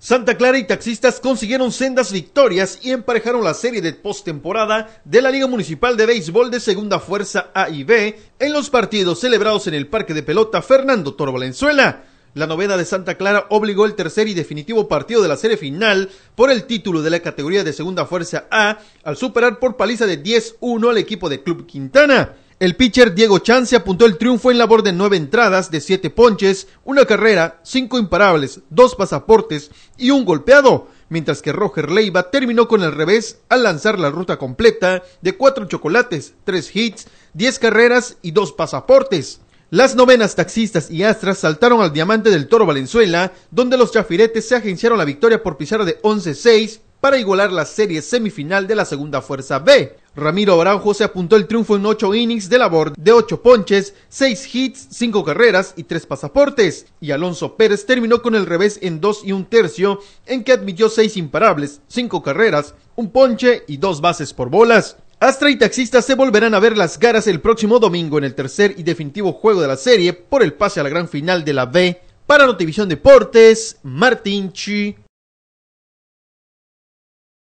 Santa Clara y Taxistas consiguieron sendas victorias y emparejaron la serie de postemporada de la Liga Municipal de Béisbol de Segunda Fuerza A y B en los partidos celebrados en el Parque de Pelota Fernando Toro Valenzuela. La novena de Santa Clara obligó el tercer y definitivo partido de la serie final por el título de la categoría de Segunda Fuerza A al superar por paliza de 10-1 al equipo de Club Quintana. El pitcher Diego Chance apuntó el triunfo en labor de nueve entradas, de siete ponches, una carrera, cinco imparables, dos pasaportes y un golpeado, mientras que Roger Leiva terminó con el revés al lanzar la ruta completa de cuatro chocolates, tres hits, diez carreras y dos pasaportes. Las novenas taxistas y astras saltaron al diamante del Toro Valenzuela, donde los chafiretes se agenciaron la victoria por pizarra de 11-6 para igualar la serie semifinal de la segunda fuerza B. Ramiro Araujo se apuntó el triunfo en 8 innings de labor de 8 ponches, 6 hits, 5 carreras y 3 pasaportes. Y Alonso Pérez terminó con el revés en 2 y un tercio, en que admitió 6 imparables, 5 carreras, un ponche y dos bases por bolas. Astra y Taxistas se volverán a ver las garas el próximo domingo en el tercer y definitivo juego de la serie por el pase a la gran final de la B. Para Notivisión Deportes, Martín Chi.